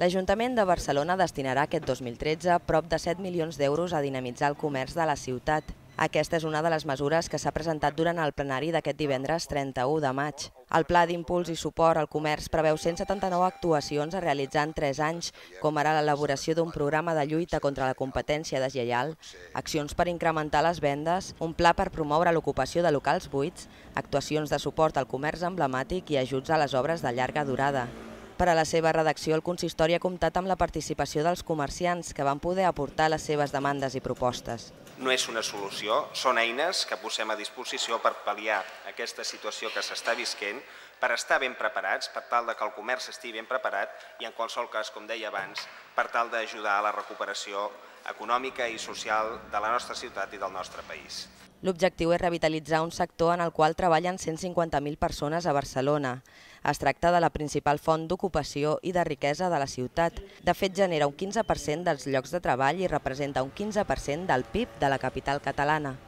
l'Ajuntament de Barcelona destinarà aquest 2013 prop de 7 milions d'euros a dinamitzar el comerç de la ciutat. Aquesta és una de les mesures que s'ha presentat durant el plenari d'aquest divendres 31 de maig. El Pla d'Impuls i Suport al Comerç preveu 179 actuacions a realitzar en 3 anys, com ara l'elaboració d'un programa de lluita contra la competència deslleial, accions per incrementar les vendes, un pla per promoure l'ocupació de locals buits, actuacions de suport al comerç emblemàtic i ajuts a les obres de llarga durada. Per a la seva redacció, el consistori ha comptat amb la participació dels comerciants que van poder aportar les seves demandes i propostes. No és una solució, són eines que posem a disposició per pal·liar aquesta situació que s'està visquent, per estar ben preparats, per tal de que el comerç estigui ben preparat i en qualsevol cas, com deia abans, per tal d'ajudar a la recuperació econòmica i social de la nostra ciutat i del nostre país. L'objectiu és revitalitzar un sector en el qual treballen 150.000 persones a Barcelona. Es tracta de la principal font d'ocupació i de riquesa de la ciutat. De fet, genera un 15% dels llocs de treball i representa un 15% del PIB de la capital catalana.